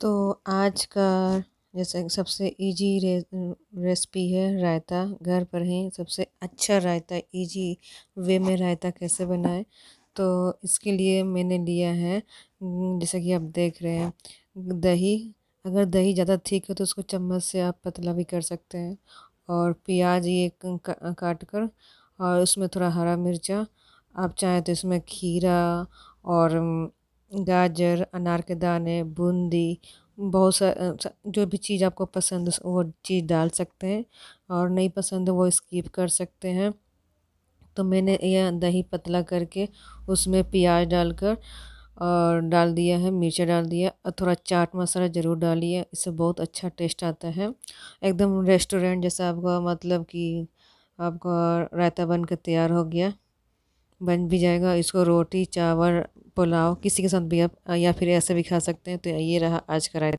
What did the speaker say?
तो आज का जैसे सबसे इजी रे, रेसिपी है रायता घर पर ही सबसे अच्छा रायता इजी वे में रायता कैसे बनाए तो इसके लिए मैंने लिया है जैसा कि आप देख रहे हैं दही अगर दही ज़्यादा ठीक है तो उसको चम्मच से आप पतला भी कर सकते हैं और प्याज ये काट कर और उसमें थोड़ा हरा मिर्चा आप चाहें तो इसमें खीरा और गाजर अनार के दाने बूंदी बहुत सा जो भी चीज़ आपको पसंद वो चीज़ डाल सकते हैं और नहीं पसंद वो स्किप कर सकते हैं तो मैंने यह दही पतला करके उसमें प्याज डालकर और डाल दिया है मिर्चा डाल दिया और थोड़ा चाट मसाला ज़रूर डालिए इससे बहुत अच्छा टेस्ट आता है एकदम रेस्टोरेंट जैसा आपका मतलब कि आपका रायता बन कर तैयार हो गया बन भी जाएगा इसको रोटी चावल पुलाव किसी के साथ भी आप या फिर ऐसे भी खा सकते हैं तो ये रहा आज का राय